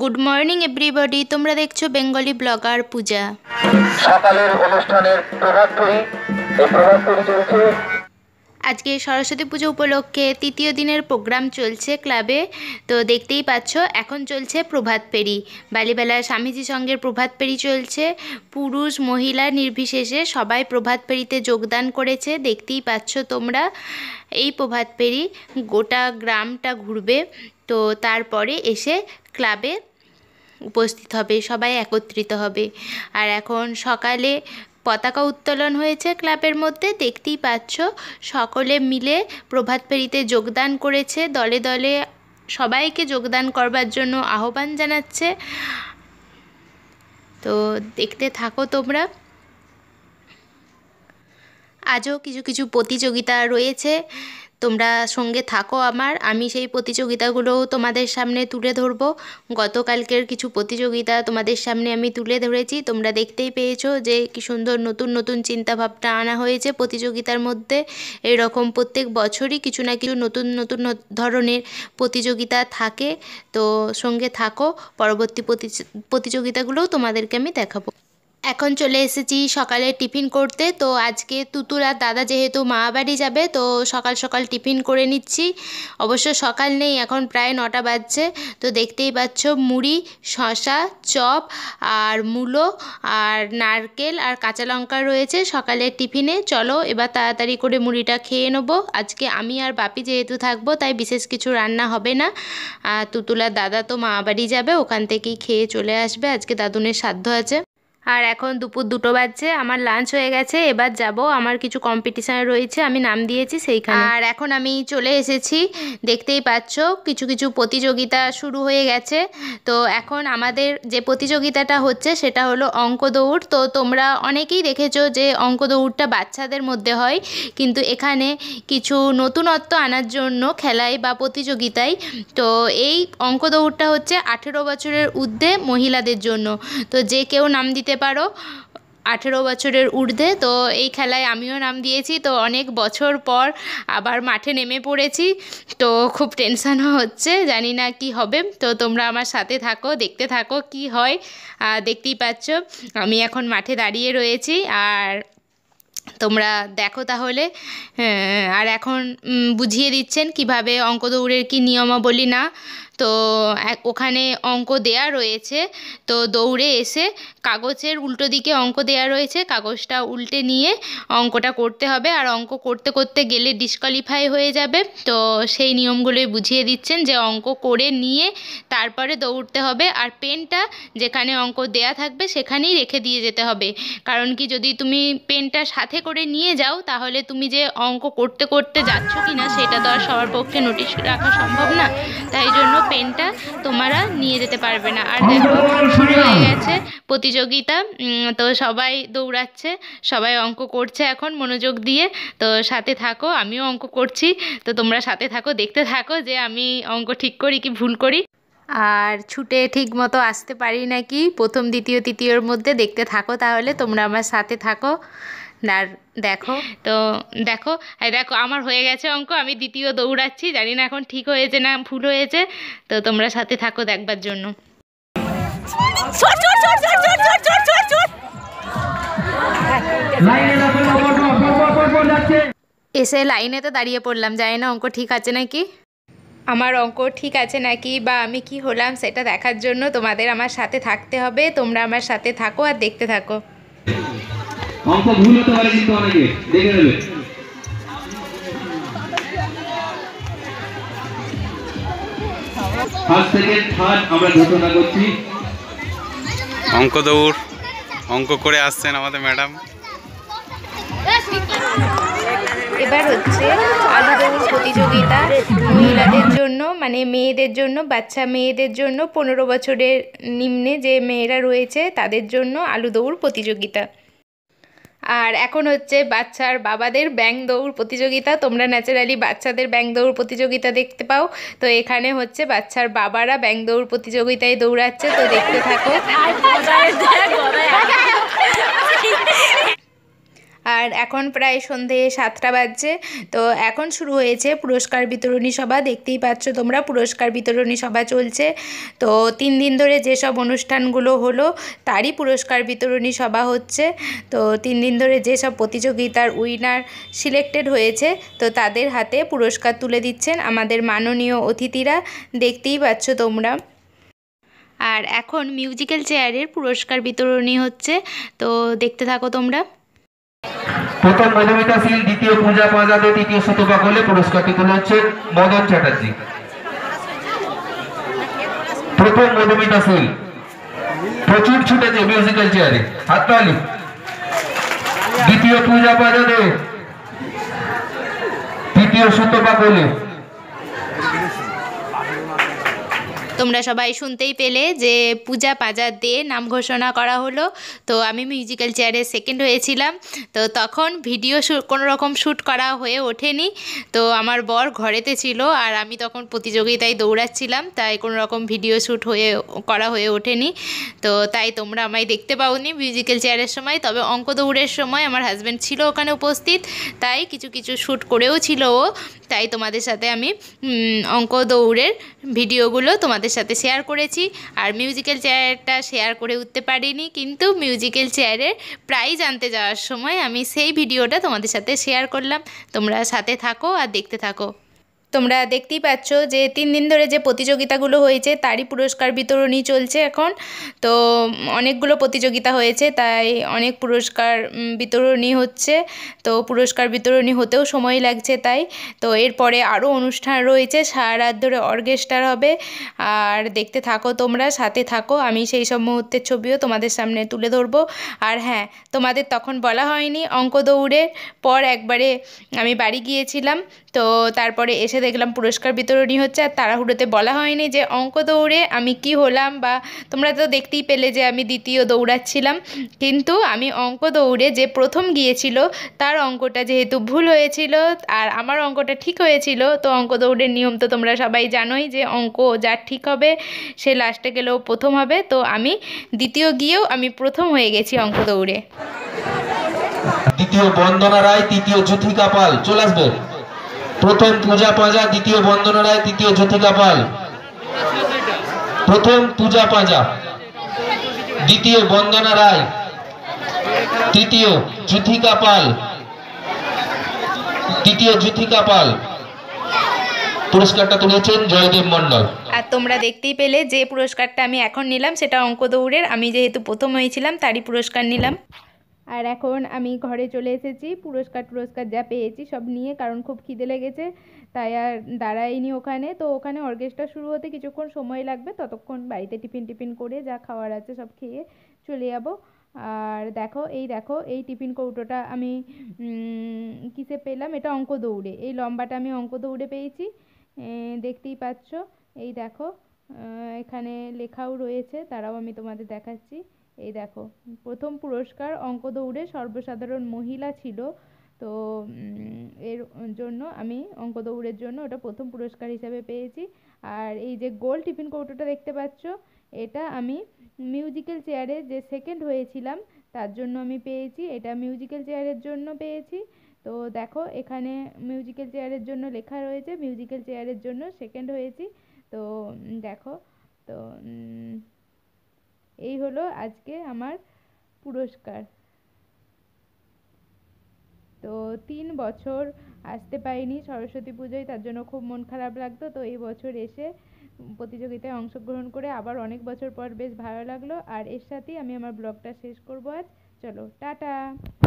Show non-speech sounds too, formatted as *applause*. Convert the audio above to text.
good morning everybody তোমরা দেখছো Bengali blogger পূজা সকালের অনুষ্ঠানের এই চলছে আজকে সরস্বতী পুজো উপলক্ষে তৃতীয় দিনের প্রোগ্রাম চলছে ক্লাবে তো দেখতেই পাচ্ছ এখন চলছে প্রভাত ফেরি বালিবেলা স্বামীজি সঙ্গে প্রভাত ফেরি চলছে পুরুষ মহিলা নির্বিশেষে সবাই প্রভাত ফেরিতে যোগদান করেছে দেখতেই পাচ্ছ তোমরা এই প্রভাত ফেরি গোটা গ্রামটা ঘুরবে তো তারপরে এসে ক্লাবে উপস্থিত হবে সবাই একত্রিত হবে আর এখন সকালে পতাকা উত্তোলন হয়েছে ক্লাবের মধ্যে দেখতেই পাচ্ছ সকলে মিলে প্রভাত ফেরিতে যোগদান করেছে দলে দলে সবাইকে যোগদান করবার জন্য আহ্বান জানাচ্ছে তো দেখতে থাকো তোমরা আজও কিছু কিছু প্রতিযোগিতা রয়েছে তোমরা সঙ্গে থাকো আমার আমি সেই প্রতিযোগিতাগুলোও তোমাদের সামনে তুলে ধরব গতকালকের কিছু প্রতিযোগিতা তোমাদের সামনে আমি তুলে ধরেছি তোমরা দেখতেই পেয়েছো যে কি সুন্দর নতুন নতুন চিন্তাভাবনা আনা হয়েছে প্রতিযোগিতার মধ্যে এরকম প্রত্যেক বছরই কিছু না কিছু নতুন নতুন ধরনের প্রতিযোগিতা থাকে তো সঙ্গে থাকো পরবর্তী প্রতিযোগিতাগুলোও তোমাদেরকে আমি দেখাবো এখন চলে এসেছি সকালে টিফিন করতে তো আজকে তুতুরা দাদা যেহেতু মামাবাড়ি যাবে তো সকাল সকাল টিফিন করে নিচ্ছি অবশ্য সকাল নেই এখন প্রায় নটা বাজছে তো দেখতেই পাচ্ছ মুড়ি শশা চপ আর মূলো আর নারকেল আর কাঁচা লঙ্কা রয়েছে সকালের টিফিনে চলো এবার তাড়াতাড়ি করে মুড়িটা খেয়ে নেবো আজকে আমি আর বাপি যেহেতু থাকবো তাই বিশেষ কিছু রান্না হবে না আর তুতুলার দাদা তো মামাবাড়ি যাবে ওখান থেকেই খেয়ে চলে আসবে আজকে দাদুনের সাধ্য আছে আর এখন দুপুর দুটো বাজছে আমার লাঞ্চ হয়ে গেছে এবার যাব আমার কিছু কম্পিটিশান রয়েছে আমি নাম দিয়েছি সেইখানে আর এখন আমি চলে এসেছি দেখতেই পাচ্ছ কিছু কিছু প্রতিযোগিতা শুরু হয়ে গেছে তো এখন আমাদের যে প্রতিযোগিতাটা হচ্ছে সেটা হলো অঙ্ক দৌড় তো তোমরা অনেকেই দেখেছো যে অঙ্ক দৌড়টা বাচ্চাদের মধ্যে হয় কিন্তু এখানে কিছু নতুনত্ব আনার জন্য খেলায় বা প্রতিযোগিতায় তো এই অঙ্ক দৌড়টা হচ্ছে আঠেরো বছরের ঊর্ধ্বে মহিলাদের জন্য তো যে কেউ নাম দিতে খেলতে পারো আঠেরো বছরের ঊর্ধ্বে তো এই খেলায় আমিও নাম দিয়েছি তো অনেক বছর পর আবার মাঠে নেমে পড়েছি তো খুব টেনশানও হচ্ছে জানি না কি হবে তো তোমরা আমার সাথে থাকো দেখতে থাকো কি হয় দেখতেই পাচ্ছ আমি এখন মাঠে দাঁড়িয়ে রয়েছি আর তোমরা দেখো তাহলে হ্যাঁ, আর এখন বুঝিয়ে দিচ্ছেন কিভাবে অঙ্ক দৌড়ের কী নিয়মাবলী না তো ওখানে অঙ্ক দেয়া রয়েছে তো দৌড়ে এসে কাগজের উল্টো দিকে অঙ্ক দেয়া রয়েছে কাগজটা উল্টে নিয়ে অঙ্কটা করতে হবে আর অঙ্ক করতে করতে গেলে ডিসকোয়ালিফাই হয়ে যাবে তো সেই নিয়মগুলোই বুঝিয়ে দিচ্ছেন যে অঙ্ক করে নিয়ে তারপরে দৌড়তে হবে আর পেনটা যেখানে অঙ্ক দেয়া থাকবে সেখানেই রেখে দিয়ে যেতে হবে কারণ কি যদি তুমি পেনটা সাথে করে নিয়ে যাও তাহলে তুমি যে অঙ্ক করতে করতে যাচ্ছ কি না সেটা তো আর সবার পক্ষে নোটিশ রাখা সম্ভব না তাই জন্য পেনটা তোমরা নিয়ে যেতে পারবে না আর দেখো শুরু হয়ে গেছে প্রতিযোগিতা তো সবাই দৌড়াচ্ছে সবাই অঙ্ক করছে এখন মনোযোগ দিয়ে তো সাথে থাকো আমিও অঙ্ক করছি তো তোমরা সাথে থাকো দেখতে থাকো যে আমি অঙ্ক ঠিক করি কি ভুল করি আর ছুটে ঠিক মতো আসতে পারি নাকি প্রথম দ্বিতীয় তৃতীয়র মধ্যে দেখতে থাকো তাহলে তোমরা আমার সাথে থাকো আর দেখো তো দেখো আর দেখো আমার হয়ে গেছে অঙ্ক আমি দ্বিতীয় দৌড়াচ্ছি জানি না এখন ঠিক হয়েছে না ভুল হয়েছে তো তোমরা সাথে থাকো দেখবার জন্য এসে লাইনে তো দাঁড়িয়ে পড়লাম জানি না অঙ্ক ঠিক আছে নাকি আমার অঙ্ক ঠিক আছে নাকি বা আমি কি হলাম সেটা দেখার জন্য তোমাদের আমার সাথে থাকতে হবে তোমরা আমার সাথে থাকো আর দেখতে থাকো অঙ্ক ভুল হতে পারে কিন্তু অনেকে দেখে নেবে অঙ্ক দৌড় অঙ্ক করে আসছেন আমাদের ম্যাডাম এবার হচ্ছে আলু দৌড় প্রতিযোগিতা মহিলাদের জন্য মানে মেয়েদের জন্য বাচ্চা মেয়েদের জন্য পনেরো বছরের নিম্নে যে মেয়েরা রয়েছে তাদের জন্য আলু দৌড় প্রতিযোগিতা আর এখন হচ্ছে বাচ্চার বাবাদের ব্যাং দৌড় প্রতিযোগিতা তোমরা ন্যাচারালি বাচ্চাদের ব্যাং দৌড় প্রতিযোগিতা দেখতে পাও তো এখানে হচ্ছে বাচ্চার বাবারা ব্যাং দৌড় প্রতিযোগিতায় দৌড়াচ্ছে তো দেখতে থাকো *laughs* *laughs* *laughs* আর এখন প্রায় সন্ধে সাতটা বাজছে তো এখন শুরু হয়েছে পুরস্কার বিতরণী সভা দেখতেই পাচ্ছ তোমরা পুরস্কার বিতরণী সভা চলছে তো তিন দিন ধরে যেসব অনুষ্ঠানগুলো হলো তারই পুরস্কার বিতরণী সভা হচ্ছে তো তিন দিন ধরে যেসব প্রতিযোগিতার উইনার সিলেক্টেড হয়েছে তো তাদের হাতে পুরস্কার তুলে দিচ্ছেন আমাদের মাননীয় অতিথিরা দেখতেই পাচ্ছ তোমরা আর এখন মিউজিক্যাল চেয়ারের পুরস্কার বিতরণী হচ্ছে তো দেখতে থাকো তোমরা প্রথম মধুমিতা শীল দ্বিতীয় পূজা পাজাদে তৃতীয় শতভাগ হলে পুরস্কারটি তুলে হচ্ছে মদন চ্যাটার্জি প্রথম মধুমিতা শীল প্রচুর ছুটেছে মিউজিক্যাল চেয়ারে হাততালি দ্বিতীয় পূজা পাজাদে তৃতীয় শতভাগ হলে তোমরা সবাই শুনতেই পেলে যে পূজা পাজা দে নাম ঘোষণা করা হলো তো আমি মিউজিক্যাল চেয়ারে সেকেন্ড হয়েছিলাম তো তখন ভিডিও কোনো রকম শ্যুট করা হয়ে ওঠেনি তো আমার বর ঘরেতে ছিল আর আমি তখন প্রতিযোগিতায় দৌড়াচ্ছিলাম তাই কোনো রকম ভিডিও শ্যুট হয়ে করা হয়ে ওঠেনি তো তাই তোমরা আমায় দেখতে পাওনি মিউজিক্যাল চেয়ারের সময় তবে অঙ্ক দৌড়ের সময় আমার হাজব্যান্ড ছিল ওখানে উপস্থিত তাই কিছু কিছু শ্যুট করেও ছিল ও তাই তোমাদের সাথে আমি অঙ্ক দৌড়ের ভিডিওগুলো তোমাদের তোমাদের সাথে শেয়ার করেছি আর মিউজিক্যাল চেয়ারটা শেয়ার করে উঠতে পারিনি কিন্তু মিউজিক্যাল চেয়ারের প্রাইজ আনতে যাওয়ার সময় আমি সেই ভিডিওটা তোমাদের সাথে শেয়ার করলাম তোমরা সাথে থাকো আর দেখতে থাকো তোমরা দেখতেই পাচ্ছ যে তিন দিন ধরে যে প্রতিযোগিতাগুলো হয়েছে তারই পুরস্কার বিতরণী চলছে এখন তো অনেকগুলো প্রতিযোগিতা হয়েছে তাই অনেক পুরস্কার বিতরণী হচ্ছে তো পুরস্কার বিতরণী হতেও সময় লাগছে তাই তো এরপরে আরও অনুষ্ঠান রয়েছে সারা রাত ধরে অর্কেস্ট্রার হবে আর দেখতে থাকো তোমরা সাথে থাকো আমি সেই সব মুহূর্তের ছবিও তোমাদের সামনে তুলে ধরবো আর হ্যাঁ তোমাদের তখন বলা হয়নি অঙ্ক দৌড়ের পর একবারে আমি বাড়ি গিয়েছিলাম তো তারপরে এসে দেখলাম পুরস্কার বিতরণী হচ্ছে আর তাড়াহুড়োতে বলা হয়নি যে অঙ্ক দৌড়ে আমি কি হলাম বা তোমরা তো দেখতেই পেলে যে আমি দ্বিতীয় দৌড়াচ্ছিলাম কিন্তু আমি অঙ্ক দৌড়ে যে প্রথম গিয়েছিল তার অঙ্কটা যেহেতু ভুল হয়েছিল আর আমার অঙ্কটা ঠিক হয়েছিল তো অঙ্ক দৌড়ের নিয়ম তো তোমরা সবাই জানোই যে অঙ্ক যার ঠিক হবে সে লাস্টে গেলেও প্রথম হবে তো আমি দ্বিতীয় গিয়েও আমি প্রথম হয়ে গেছি অঙ্ক দৌড়ে দ্বিতীয় বন্দনা রায় তৃতীয় জ্যোথিকা পাল চলে আসবে প্রথম পূজা পাঁজা দ্বিতীয় বন্দনা রায় তৃতীয় জ্যোতিকা পাল প্রথম পূজা পাঁজা দ্বিতীয় বন্দনা রায় তৃতীয় জ্যোতিকা পাল তৃতীয় জ্যোতিকা পাল পুরস্কারটা তুলেছেন জয়দেব মণ্ডল আর তোমরা দেখতেই পেলে যে পুরস্কারটা আমি এখন নিলাম সেটা অঙ্ক দৌড়ের আমি যেহেতু প্রথম হয়েছিলাম তারই পুরস্কার নিলাম আর এখন আমি ঘরে চলে এসেছি পুরস্কার টুরস্কার যা পেয়েছি সব নিয়ে কারণ খুব খিদে লেগেছে তাই আর দাঁড়াইনি ওখানে তো ওখানে অর্কেস্ট্রা শুরু হতে কিছুক্ষণ সময় লাগবে ততক্ষণ বাড়িতে টিফিন টিফিন করে যা খাওয়ার আছে সব খেয়ে চলে যাবো আর দেখো এই দেখো এই টিফিন কৌটোটা আমি কিসে পেলাম এটা অঙ্ক দৌড়ে এই লম্বাটা আমি অঙ্ক দৌড়ে পেয়েছি দেখতেই পাচ্ছ এই দেখো এখানে লেখাও রয়েছে তারাও আমি তোমাদের দেখাচ্ছি এই দেখো প্রথম পুরস্কার অঙ্ক দৌড়ে সর্বসাধারণ মহিলা ছিল তো এর জন্য আমি অঙ্ক দৌড়ের জন্য ওটা প্রথম পুরস্কার হিসাবে পেয়েছি আর এই যে গোল টিফিন কৌটোটা দেখতে পাচ্ছ এটা আমি মিউজিক্যাল চেয়ারে যে সেকেন্ড হয়েছিলাম তার জন্য আমি পেয়েছি এটা মিউজিক্যাল চেয়ারের জন্য পেয়েছি তো দেখো এখানে মিউজিক্যাল চেয়ারের জন্য লেখা রয়েছে মিউজিক্যাল চেয়ারের জন্য সেকেন্ড হয়েছি তো দেখো তো এই হলো আজকে আমার পুরস্কার তো তিন বছর আসতে পারিনি সরস্বতী পুজোয় তার জন্য খুব মন খারাপ লাগতো তো এই বছর এসে প্রতিযোগিতায় অংশগ্রহণ করে আবার অনেক বছর পর বেশ ভালো লাগলো আর এর সাথেই আমি আমার ব্লগটা শেষ করবো আজ চলো টাটা